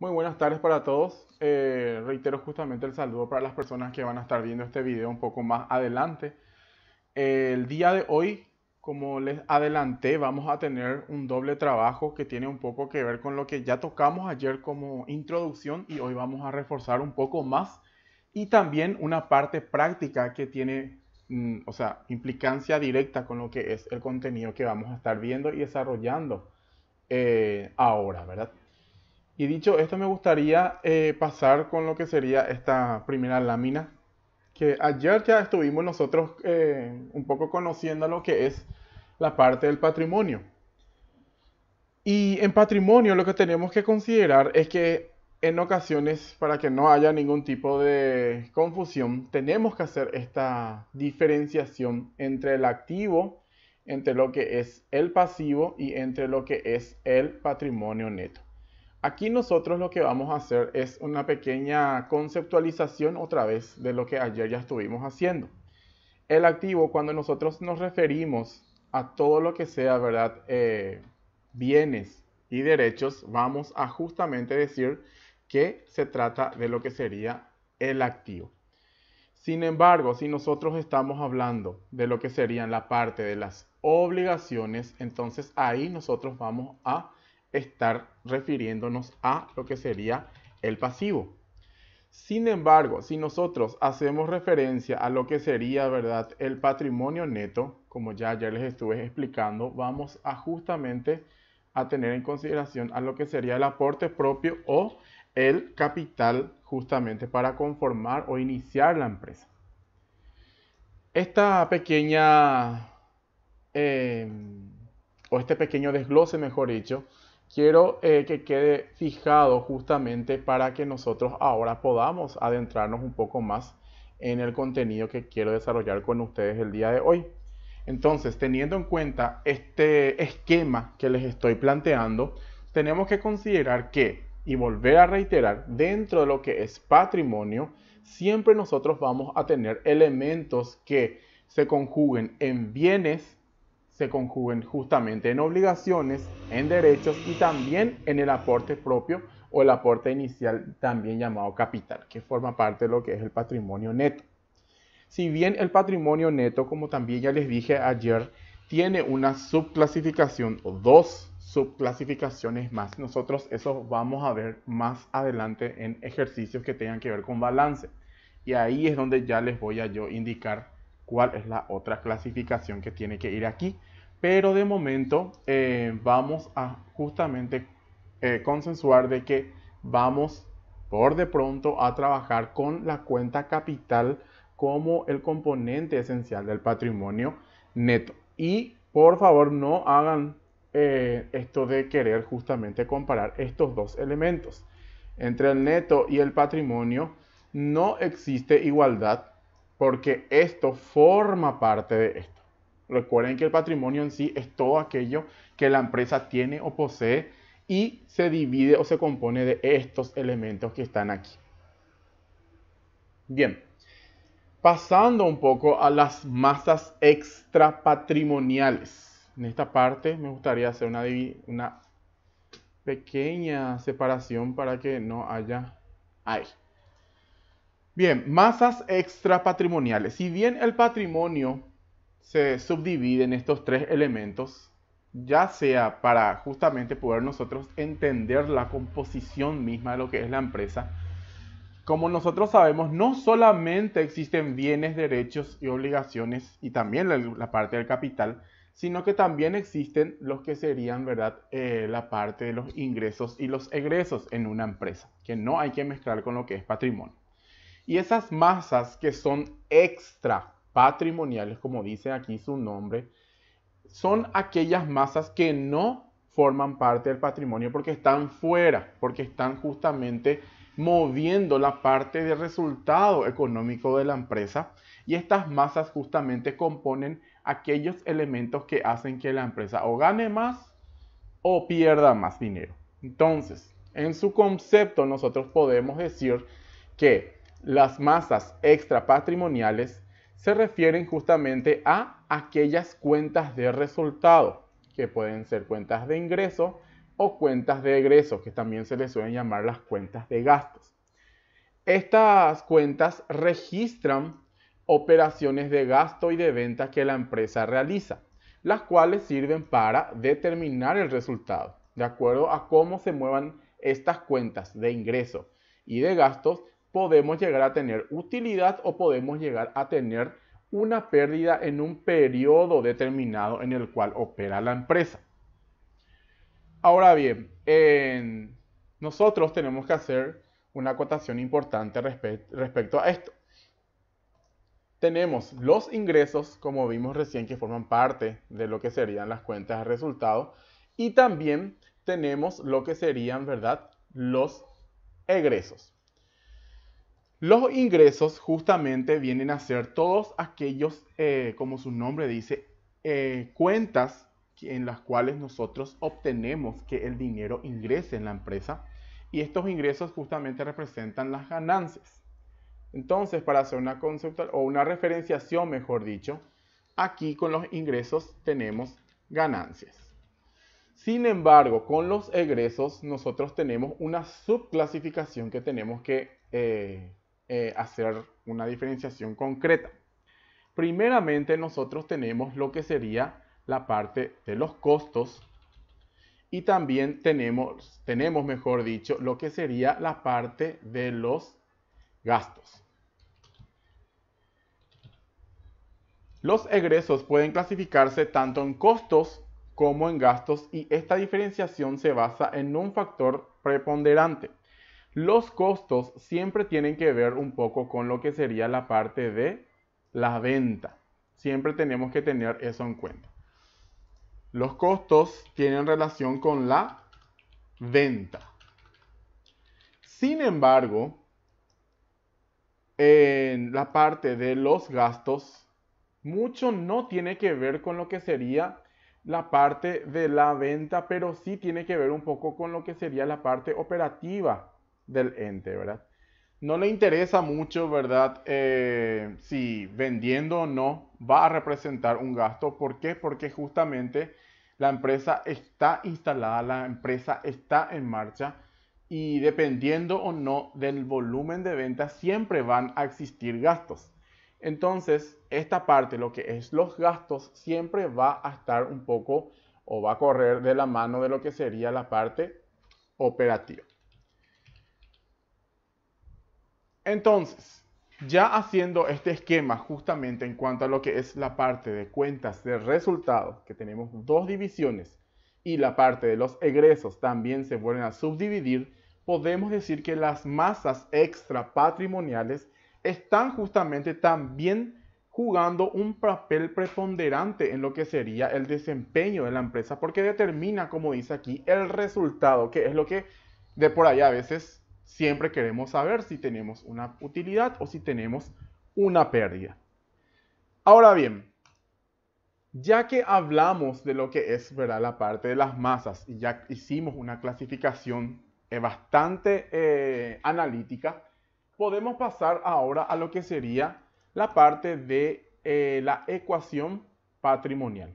Muy buenas tardes para todos. Eh, reitero justamente el saludo para las personas que van a estar viendo este video un poco más adelante. El día de hoy, como les adelanté, vamos a tener un doble trabajo que tiene un poco que ver con lo que ya tocamos ayer como introducción y hoy vamos a reforzar un poco más y también una parte práctica que tiene, mm, o sea, implicancia directa con lo que es el contenido que vamos a estar viendo y desarrollando eh, ahora, ¿verdad? Y dicho esto, me gustaría eh, pasar con lo que sería esta primera lámina, que ayer ya estuvimos nosotros eh, un poco conociendo lo que es la parte del patrimonio. Y en patrimonio lo que tenemos que considerar es que en ocasiones, para que no haya ningún tipo de confusión, tenemos que hacer esta diferenciación entre el activo, entre lo que es el pasivo y entre lo que es el patrimonio neto. Aquí nosotros lo que vamos a hacer es una pequeña conceptualización otra vez de lo que ayer ya estuvimos haciendo. El activo, cuando nosotros nos referimos a todo lo que sea, ¿verdad? Eh, bienes y derechos, vamos a justamente decir que se trata de lo que sería el activo. Sin embargo, si nosotros estamos hablando de lo que sería la parte de las obligaciones, entonces ahí nosotros vamos a estar refiriéndonos a lo que sería el pasivo. Sin embargo, si nosotros hacemos referencia a lo que sería, ¿verdad?, el patrimonio neto, como ya les estuve explicando, vamos a justamente a tener en consideración a lo que sería el aporte propio o el capital justamente para conformar o iniciar la empresa. Esta pequeña, eh, o este pequeño desglose, mejor dicho, quiero eh, que quede fijado justamente para que nosotros ahora podamos adentrarnos un poco más en el contenido que quiero desarrollar con ustedes el día de hoy. Entonces, teniendo en cuenta este esquema que les estoy planteando, tenemos que considerar que, y volver a reiterar, dentro de lo que es patrimonio, siempre nosotros vamos a tener elementos que se conjuguen en bienes se conjuguen justamente en obligaciones, en derechos y también en el aporte propio o el aporte inicial también llamado capital, que forma parte de lo que es el patrimonio neto. Si bien el patrimonio neto, como también ya les dije ayer, tiene una subclasificación o dos subclasificaciones más, nosotros eso vamos a ver más adelante en ejercicios que tengan que ver con balance. Y ahí es donde ya les voy a yo indicar cuál es la otra clasificación que tiene que ir aquí, pero de momento eh, vamos a justamente eh, consensuar de que vamos por de pronto a trabajar con la cuenta capital como el componente esencial del patrimonio neto. Y por favor no hagan eh, esto de querer justamente comparar estos dos elementos. Entre el neto y el patrimonio no existe igualdad porque esto forma parte de esto. Recuerden que el patrimonio en sí es todo aquello que la empresa tiene o posee y se divide o se compone de estos elementos que están aquí. Bien, pasando un poco a las masas extrapatrimoniales. En esta parte me gustaría hacer una, pequeña separación para que no haya ahí. Bien, masas extrapatrimoniales. Si bien el patrimonio se subdivide estos tres elementos, ya sea para justamente poder nosotros entender la composición misma de lo que es la empresa. Como nosotros sabemos, no solamente existen bienes, derechos y obligaciones y también la, parte del capital, sino que también existen los que serían, ¿verdad?, eh, la parte de los ingresos y los egresos en una empresa, que no hay que mezclar con lo que es patrimonio. Y esas masas que son extra patrimoniales, como dice aquí su nombre, son aquellas masas que no forman parte del patrimonio porque están fuera, porque están justamente moviendo la parte de resultado económico de la empresa y estas masas justamente componen aquellos elementos que hacen que la empresa o gane más o pierda más dinero. Entonces, en su concepto nosotros podemos decir que las masas extrapatrimoniales se refieren justamente a aquellas cuentas de resultado, que pueden ser cuentas de ingreso o cuentas de egreso, que también se les suelen llamar las cuentas de gastos. Estas cuentas registran operaciones de gasto y de venta que la empresa realiza, las cuales sirven para determinar el resultado. De acuerdo a cómo se muevan estas cuentas de ingreso y de gastos, podemos llegar a tener utilidad o podemos llegar a tener una pérdida en un periodo determinado en el cual opera la empresa. Ahora bien, nosotros tenemos que hacer una acotación importante respecto a esto. Tenemos los ingresos, como vimos recién, que forman parte de lo que serían las cuentas de resultados, y también tenemos lo que serían, ¿verdad?, los egresos. Los ingresos justamente vienen a ser todos aquellos, eh, como su nombre dice, eh, cuentas en las cuales nosotros obtenemos que el dinero ingrese en la empresa. Y estos ingresos justamente representan las ganancias. Entonces, para hacer una conceptual o una referenciación, mejor dicho, aquí con los ingresos tenemos ganancias. Sin embargo, con los egresos nosotros tenemos una subclasificación que tenemos que eh, eh, hacer una diferenciación concreta. Primeramente nosotros tenemos lo que sería la parte de los costos y también tenemos, tenemos mejor dicho, lo que sería la parte de los gastos. Los egresos pueden clasificarse tanto en costos como en gastos y esta diferenciación se basa en un factor preponderante. Los costos siempre tienen que ver un poco con lo que sería la parte de la venta. Siempre tenemos que tener eso en cuenta. Los costos tienen relación con la venta. Sin embargo, en la parte de los gastos, mucho no tiene que ver con lo que sería la parte de la venta, pero sí tiene que ver un poco con lo que sería la parte operativa del ente, ¿verdad? No le interesa mucho, ¿verdad? Eh, si vendiendo o no va a representar un gasto. ¿Por qué? Porque justamente la empresa está instalada, la empresa está en marcha y dependiendo o no del volumen de ventas siempre van a existir gastos. Entonces, esta parte, lo que es los gastos, siempre va a estar un poco o va a correr de la mano de lo que sería la parte operativa. Entonces, ya haciendo este esquema justamente en cuanto a lo que es la parte de cuentas de resultados, que tenemos dos divisiones, y la parte de los egresos también se vuelven a subdividir, podemos decir que las masas extra patrimoniales están justamente también jugando un papel preponderante en lo que sería el desempeño de la empresa, porque determina, como dice aquí, el resultado, que es lo que de por allá a veces Siempre queremos saber si tenemos una utilidad o si tenemos una pérdida. Ahora bien, ya que hablamos de lo que es ¿verdad? la parte de las masas y ya hicimos una clasificación eh, bastante eh, analítica, podemos pasar ahora a lo que sería la parte de eh, la ecuación patrimonial.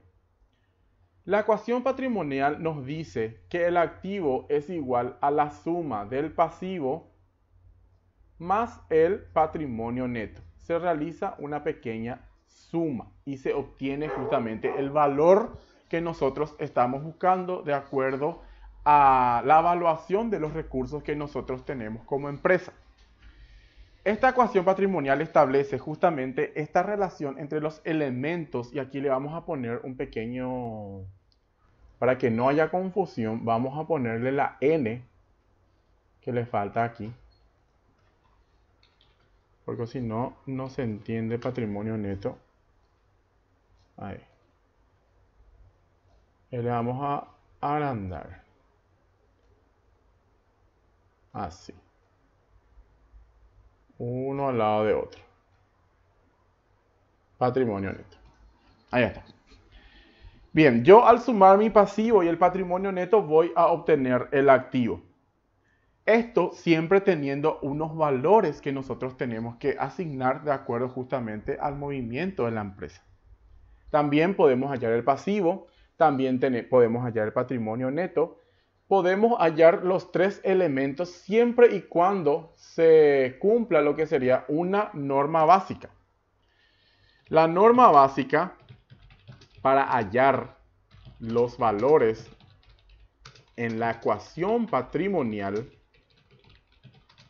La ecuación patrimonial nos dice que el activo es igual a la suma del pasivo más el patrimonio neto. Se realiza una pequeña suma y se obtiene justamente el valor que nosotros estamos buscando de acuerdo a la evaluación de los recursos que nosotros tenemos como empresa. Esta ecuación patrimonial establece justamente esta relación entre los elementos y aquí le vamos a poner un pequeño, para que no haya confusión, vamos a ponerle la n que le falta aquí. Porque si no, no se entiende patrimonio neto. Ahí. Y le vamos a agrandar. Así uno al lado de otro. Patrimonio neto. Ahí está. Bien, yo al sumar mi pasivo y el patrimonio neto voy a obtener el activo. Esto siempre teniendo unos valores que nosotros tenemos que asignar de acuerdo justamente al movimiento de la empresa. También podemos hallar el pasivo, también podemos hallar el patrimonio neto podemos hallar los tres elementos siempre y cuando se cumpla lo que sería una norma básica. La norma básica para hallar los valores en la ecuación patrimonial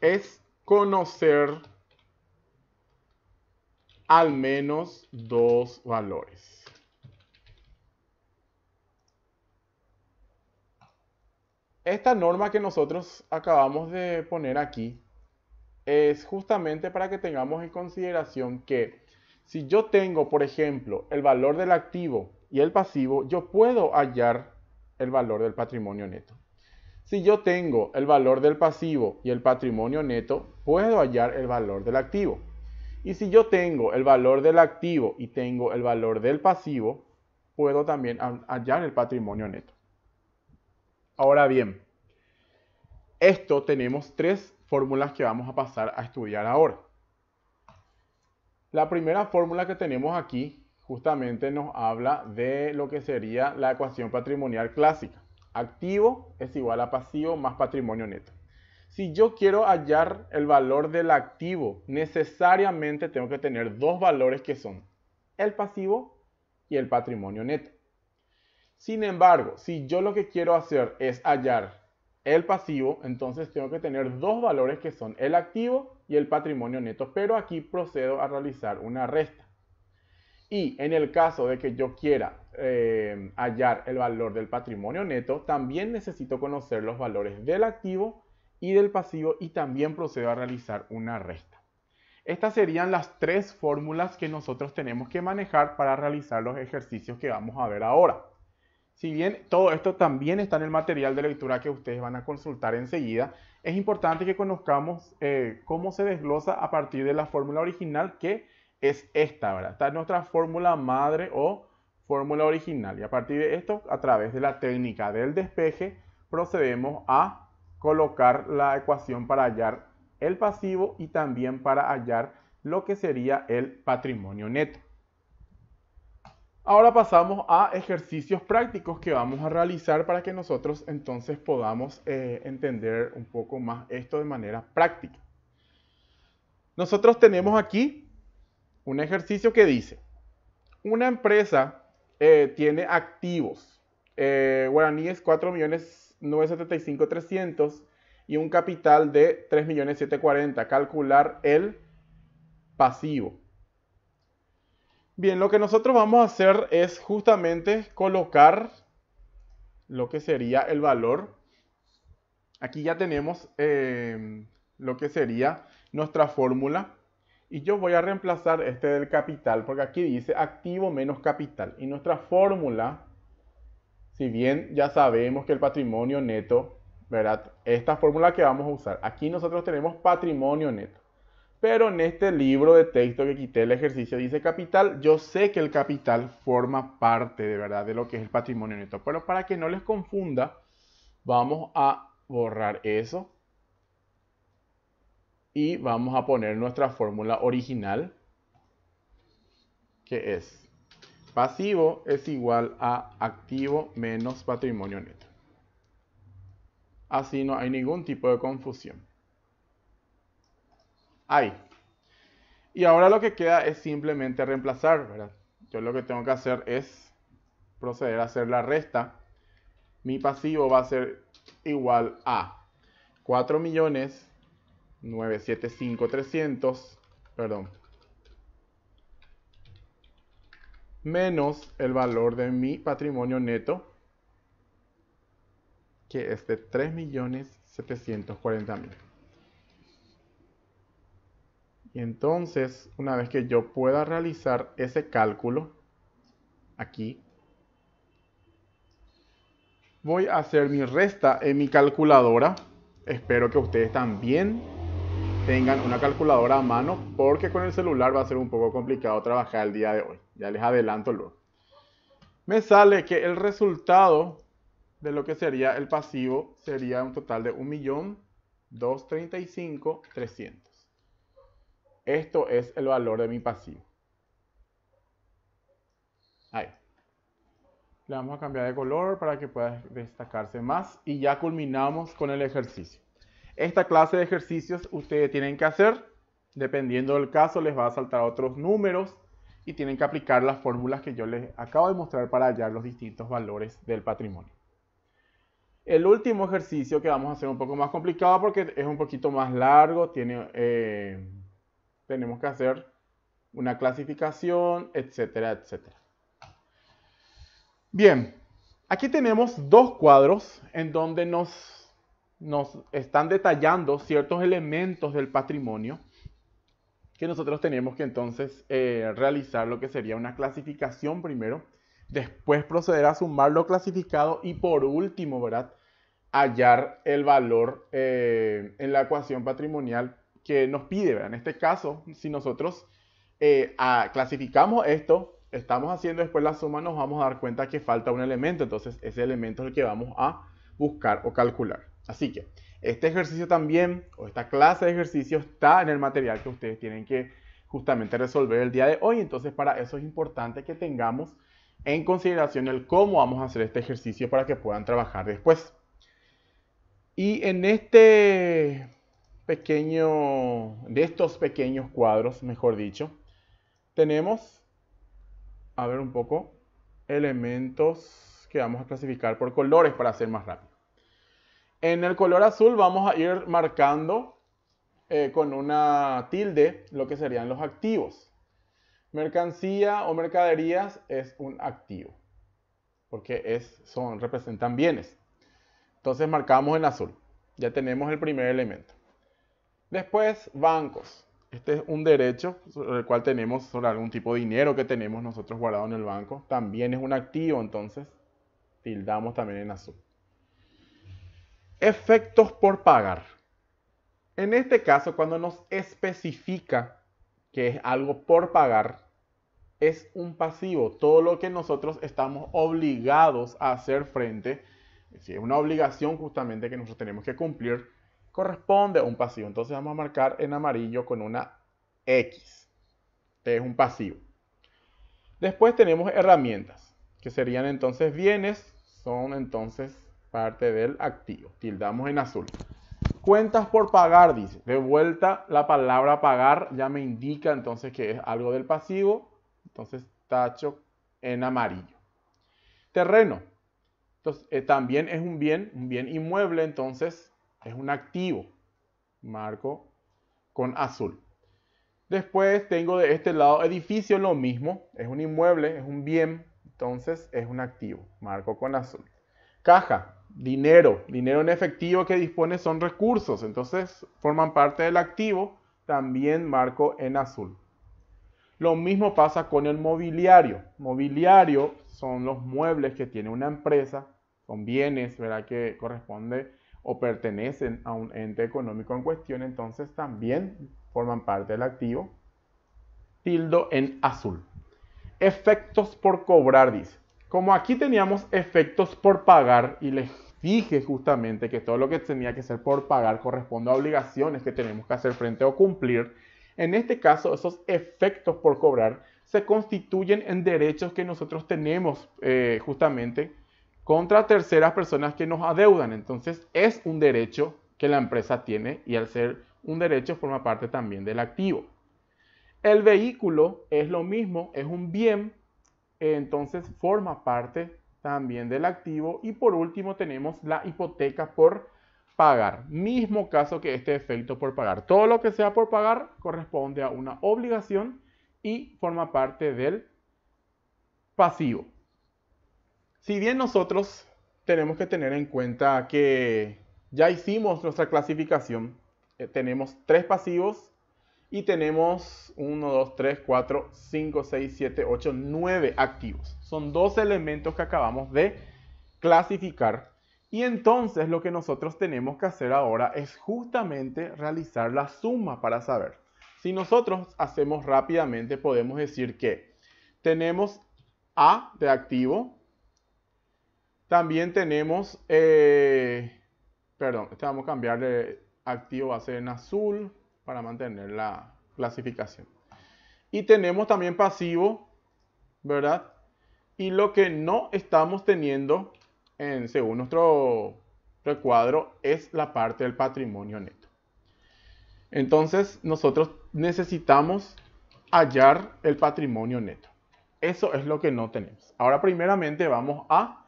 es conocer al menos dos valores. Esta norma que nosotros acabamos de poner aquí es justamente para que tengamos en consideración que si yo tengo, por ejemplo, el valor del activo y el pasivo, yo puedo hallar el valor del patrimonio neto. Si yo tengo el valor del pasivo y el patrimonio neto, puedo hallar el valor del activo. Y si yo tengo el valor del activo y tengo el valor del pasivo, puedo también hallar el patrimonio neto. Ahora bien, esto tenemos tres fórmulas que vamos a pasar a estudiar ahora. La primera fórmula que tenemos aquí justamente nos habla de lo que sería la ecuación patrimonial clásica. Activo es igual a pasivo más patrimonio neto. Si yo quiero hallar el valor del activo, necesariamente tengo que tener dos valores que son el pasivo y el patrimonio neto. Sin embargo, si yo lo que quiero hacer es hallar el pasivo, entonces tengo que tener dos valores que son el activo y el patrimonio neto, pero aquí procedo a realizar una resta. Y en el caso de que yo quiera eh, hallar el valor del patrimonio neto, también necesito conocer los valores del activo y del pasivo y también procedo a realizar una resta. Estas serían las tres fórmulas que nosotros tenemos que manejar para realizar los ejercicios que vamos a ver ahora. Si bien todo esto también está en el material de lectura que ustedes van a consultar enseguida, es importante que conozcamos eh, cómo se desglosa a partir de la fórmula original que es esta, ¿verdad? Esta es nuestra fórmula madre o fórmula original. Y a partir de esto, a través de la técnica del despeje, procedemos a colocar la ecuación para hallar el pasivo y también para hallar lo que sería el patrimonio neto. Ahora pasamos a ejercicios prácticos que vamos a realizar para que nosotros entonces podamos eh, entender un poco más esto de manera práctica. Nosotros tenemos aquí un ejercicio que dice, una empresa eh, tiene activos, eh, guaraníes 4.975.300 y un capital de 3.740. calcular el pasivo. Bien, lo que nosotros vamos a hacer es justamente colocar lo que sería el valor. Aquí ya tenemos em, lo que sería nuestra fórmula. Y yo voy a reemplazar este del capital, porque aquí dice activo menos capital. Y nuestra fórmula, si bien ya sabemos que el patrimonio neto, ¿verdad? Esta fórmula que vamos a usar. Aquí nosotros tenemos patrimonio neto. Pero en este libro de texto que quité el ejercicio dice capital, yo sé que el capital forma parte de verdad de lo que es el patrimonio neto. Pero para que no les confunda, vamos a borrar eso. Y vamos a poner nuestra fórmula original, que es pasivo es igual a activo menos patrimonio neto. Así no hay ningún tipo de confusión. Y ahora lo que queda es simplemente reemplazar, Yo lo que tengo que hacer es proceder a hacer la resta. Mi pasivo va a ser igual a 4.975.300 perdón, menos el valor de mi patrimonio neto, que es de 3.740.000 entonces, una vez que yo pueda realizar ese cálculo, aquí, voy a hacer mi resta en mi calculadora. Espero que ustedes también tengan una calculadora a mano porque con el celular va a ser un poco complicado trabajar el día de hoy. Ya les adelanto luego. Me sale que el resultado de lo que sería el pasivo sería un total de 1.235.300. Esto es el valor de mi pasivo. Ahí. Le vamos a cambiar de color para que pueda destacarse más y ya culminamos con el ejercicio. Esta clase de ejercicios ustedes tienen que hacer, dependiendo del caso les va a saltar otros números y tienen que aplicar las fórmulas que yo les acabo de mostrar para hallar los distintos valores del patrimonio. El último ejercicio que vamos a hacer un poco más complicado porque es un poquito más largo, tiene... Eh, tenemos que hacer una clasificación, etcétera, etcétera. Bien, aquí tenemos dos cuadros en donde nos, nos están detallando ciertos elementos del patrimonio que nosotros tenemos que entonces eh, realizar lo que sería una clasificación primero, después proceder a sumar lo clasificado y por último, ¿verdad? Hallar el valor eh, en la ecuación patrimonial que nos pide. ¿verdad? En este caso, si nosotros eh, clasificamos esto, estamos haciendo después la suma, nos vamos a dar cuenta que falta un elemento. Entonces, ese elemento es el que vamos a buscar o calcular. Así que este ejercicio también, o esta clase de ejercicio, está en el material que ustedes tienen que justamente resolver el día de hoy. Entonces, para eso es importante que tengamos en consideración el cómo vamos a hacer este ejercicio para que puedan trabajar después. Y en este pequeño, de estos pequeños cuadros, mejor dicho, tenemos, a ver un poco, elementos que vamos a clasificar por colores para hacer más rápido. En el color azul vamos a ir marcando eh, con una tilde lo que serían los activos. Mercancía o mercaderías es un activo, porque es, son, representan bienes. Entonces marcamos en azul. Ya tenemos el primer elemento. Después, bancos. Este es un derecho sobre el cual tenemos, sobre algún tipo de dinero que tenemos nosotros guardado en el banco. También es un activo, entonces tildamos también en azul. Efectos por pagar. En este caso, cuando nos especifica que es algo por pagar, es un pasivo. Todo lo que nosotros estamos obligados a hacer frente, es una obligación justamente que nosotros tenemos que cumplir corresponde a un pasivo. Entonces vamos a marcar en amarillo con una X. Este es un pasivo. Después tenemos herramientas, que serían entonces bienes, son entonces parte del activo. Tildamos en azul. Cuentas por pagar, dice. De vuelta, la palabra pagar ya me indica entonces que es algo del pasivo. Entonces tacho en amarillo. Terreno. Entonces, eh, también es un bien, un bien inmueble, entonces es un activo. Marco con azul. Después tengo de este lado edificio lo mismo. Es un inmueble, es un bien. Entonces es un activo. Marco con azul. Caja, dinero. Dinero en efectivo que dispone son recursos. Entonces forman parte del activo. También marco en azul. Lo mismo pasa con el mobiliario. Mobiliario son los muebles que tiene una empresa. Son bienes, ¿verdad? Que corresponde o pertenecen a un ente económico en cuestión, entonces también forman parte del activo. Tildo en azul. Efectos por cobrar, dice. Como aquí teníamos efectos por pagar y les dije justamente que todo lo que tenía que ser por pagar corresponde a obligaciones que tenemos que hacer frente o cumplir, en este caso esos efectos por cobrar se constituyen en derechos que nosotros tenemos eh, justamente contra terceras personas que nos adeudan. Entonces es un derecho que la empresa tiene y al ser un derecho forma parte también del activo. El vehículo es lo mismo, es un bien, entonces forma parte también del activo. Y por último tenemos la hipoteca por pagar. Mismo caso que este efecto por pagar. Todo lo que sea por pagar corresponde a una obligación y forma parte del pasivo. Si bien nosotros tenemos que tener en cuenta que ya hicimos nuestra clasificación, eh, tenemos tres pasivos y tenemos 1, 2, 3, 4, 5, 6, siete, ocho, nueve activos. Son dos elementos que acabamos de clasificar. Y entonces lo que nosotros tenemos que hacer ahora es justamente realizar la suma para saber. Si nosotros hacemos rápidamente, podemos decir que tenemos A de activo, también tenemos, eh, perdón, este vamos a cambiar activo, a ser en azul para mantener la clasificación. Y tenemos también pasivo, ¿verdad? Y lo que no estamos teniendo, en, según nuestro recuadro, es la parte del patrimonio neto. Entonces, nosotros necesitamos hallar el patrimonio neto. Eso es lo que no tenemos. Ahora, primeramente, vamos a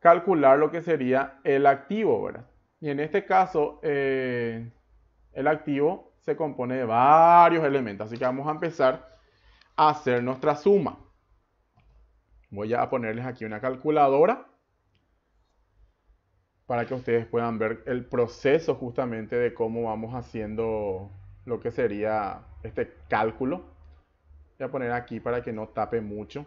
calcular lo que sería el activo, ¿verdad? Y en este caso, eh, el activo se compone de varios elementos, así que vamos a empezar a hacer nuestra suma. Voy a ponerles aquí una calculadora para que ustedes puedan ver el proceso justamente de cómo vamos haciendo lo que sería este cálculo. Voy a poner aquí para que no tape mucho.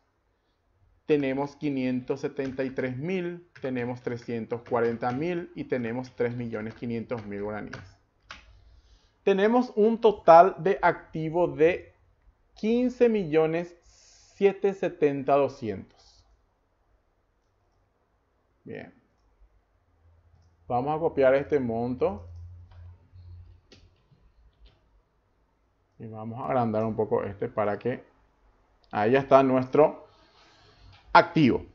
tenemos 573 mil, tenemos 340 mil y tenemos 3.500.000 guaraníes. Tenemos un total de activo de 15 millones 770 200. Bien. Vamos a copiar este monto. Y vamos a agrandar un poco este para que... Ahí ya está nuestro activo.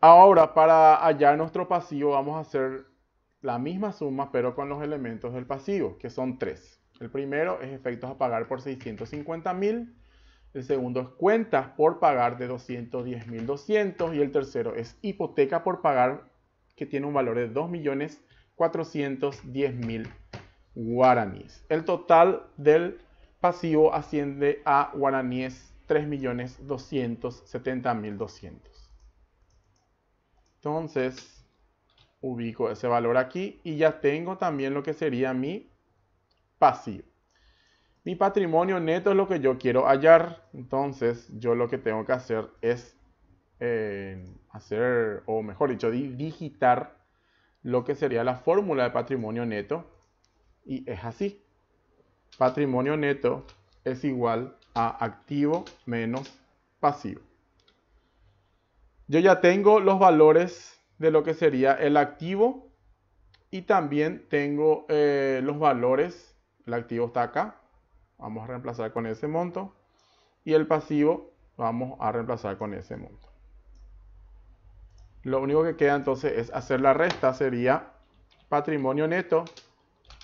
Ahora, para hallar nuestro pasivo, vamos a hacer la misma suma, pero con los elementos del pasivo, que son tres. El primero es efectos a pagar por 650 mil. El segundo es cuentas por pagar de 210.200. Y el tercero es hipoteca por pagar, que tiene un valor de 2.410.000 guaraníes. El total del pasivo asciende a guaraníes 3.270.200. Entonces, ubico ese valor aquí y ya tengo también lo que sería mi pasivo. Mi patrimonio neto es lo que yo quiero hallar. Entonces, yo lo que tengo que hacer es eh, hacer, o mejor dicho, digitar lo que sería la fórmula de patrimonio neto. Y es así. Patrimonio neto es igual activo menos pasivo. Yo ya tengo los valores de lo que sería el activo y también tengo eh, los valores. El activo está acá. Vamos a reemplazar con ese monto. Y el pasivo vamos a reemplazar con ese monto. Lo único que queda entonces es hacer la resta. Sería patrimonio neto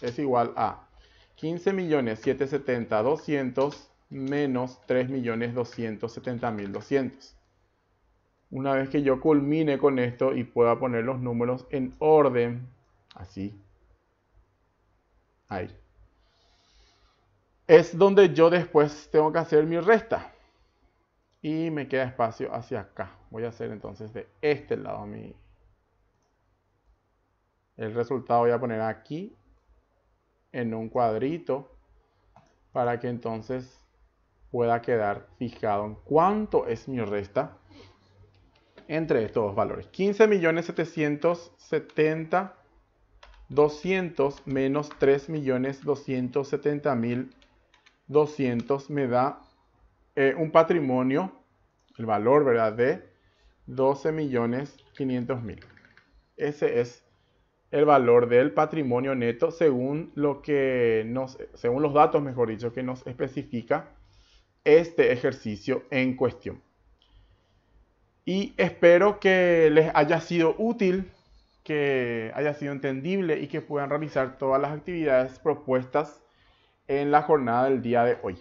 es igual a 15.770.200 millones menos 3.270.200. Una vez que yo culmine con esto y pueda poner los números en orden, así, ahí, es donde yo después tengo que hacer mi resta. Y me queda espacio hacia acá. Voy a hacer entonces de este lado mi... El resultado voy a poner aquí en un cuadrito para que entonces pueda quedar fijado en cuánto es mi resta entre estos dos valores. 15.770.200 menos 3.270.200 me da eh, un patrimonio, el valor ¿verdad? de 12.500.000. Ese es el valor del patrimonio neto según, lo que nos, según los datos, mejor dicho, que nos especifica este ejercicio en cuestión. Y espero que les haya sido útil, que haya sido entendible y que puedan realizar todas las actividades propuestas en la jornada del día de hoy.